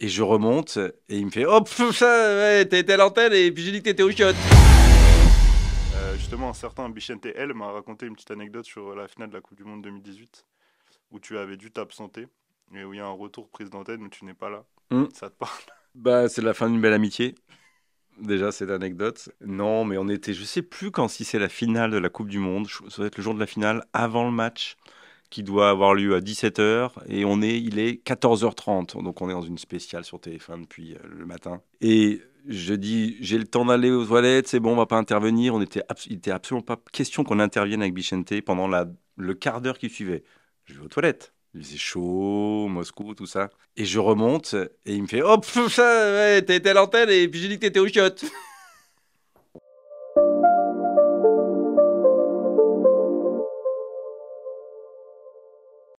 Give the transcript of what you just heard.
Et je remonte et il me fait Oh, ouais, t'étais à l'antenne et puis j'ai dit que t'étais au chiotte euh, !» justement, un certain Bichente L m'a raconté une petite anecdote sur la finale de la Coupe du Monde 2018 où tu avais dû t'absenter et où il y a un retour prise d'antenne où tu n'es pas là. Hmm. Ça te parle Bah, c'est la fin d'une belle amitié. Déjà, cette anecdote. Non, mais on était, je sais plus quand, si c'est la finale de la Coupe du Monde, ça doit être le jour de la finale, avant le match qui doit avoir lieu à 17h et on est, il est 14h30. Donc on est dans une spéciale sur TF1 depuis euh, le matin. Et je dis, j'ai le temps d'aller aux toilettes, c'est bon, on va pas intervenir. On était, il n'était absolument pas question qu'on intervienne avec Bichente pendant la, le quart d'heure qui suivait. Je vais aux toilettes. Il faisait chaud, Moscou, tout ça. Et je remonte et il me fait, hop, oh, ça, ouais, à l'antenne et puis j'ai dit que t'étais au chiottes.